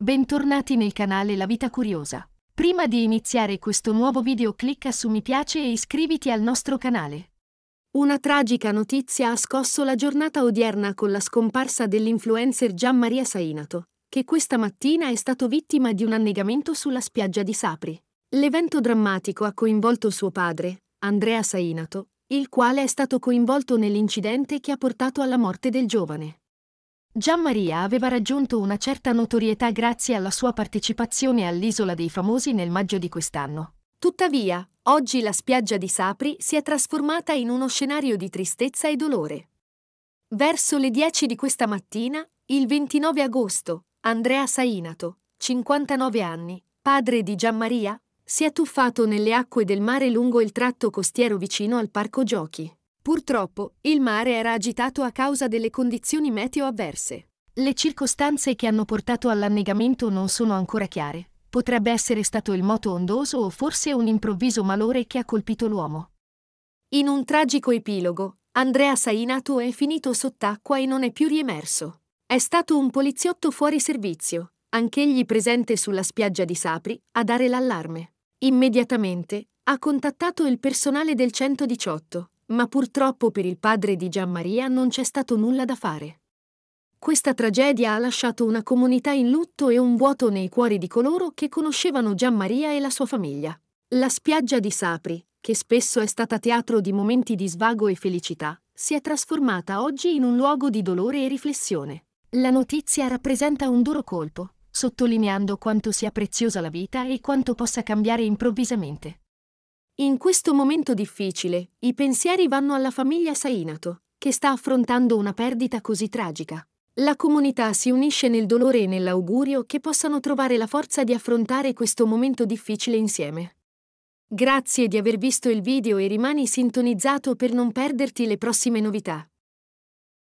Bentornati nel canale La Vita Curiosa. Prima di iniziare questo nuovo video clicca su mi piace e iscriviti al nostro canale. Una tragica notizia ha scosso la giornata odierna con la scomparsa dell'influencer Gianmaria Sainato, che questa mattina è stato vittima di un annegamento sulla spiaggia di Sapri. L'evento drammatico ha coinvolto suo padre, Andrea Sainato, il quale è stato coinvolto nell'incidente che ha portato alla morte del giovane. Gianmaria aveva raggiunto una certa notorietà grazie alla sua partecipazione all'Isola dei Famosi nel maggio di quest'anno. Tuttavia, oggi la spiaggia di Sapri si è trasformata in uno scenario di tristezza e dolore. Verso le 10 di questa mattina, il 29 agosto, Andrea Sainato, 59 anni, padre di Gianmaria, si è tuffato nelle acque del mare lungo il tratto costiero vicino al parco giochi. Purtroppo, il mare era agitato a causa delle condizioni meteo avverse. Le circostanze che hanno portato all'annegamento non sono ancora chiare. Potrebbe essere stato il moto ondoso o forse un improvviso malore che ha colpito l'uomo. In un tragico epilogo, Andrea Sainato è finito sott'acqua e non è più riemerso. È stato un poliziotto fuori servizio, anch'egli presente sulla spiaggia di Sapri, a dare l'allarme. Immediatamente ha contattato il personale del 118, ma purtroppo per il padre di Gian Maria non c'è stato nulla da fare. Questa tragedia ha lasciato una comunità in lutto e un vuoto nei cuori di coloro che conoscevano Gian Maria e la sua famiglia. La spiaggia di Sapri, che spesso è stata teatro di momenti di svago e felicità, si è trasformata oggi in un luogo di dolore e riflessione. La notizia rappresenta un duro colpo, sottolineando quanto sia preziosa la vita e quanto possa cambiare improvvisamente. In questo momento difficile, i pensieri vanno alla famiglia Sainato, che sta affrontando una perdita così tragica. La comunità si unisce nel dolore e nell'augurio che possano trovare la forza di affrontare questo momento difficile insieme. Grazie di aver visto il video e rimani sintonizzato per non perderti le prossime novità.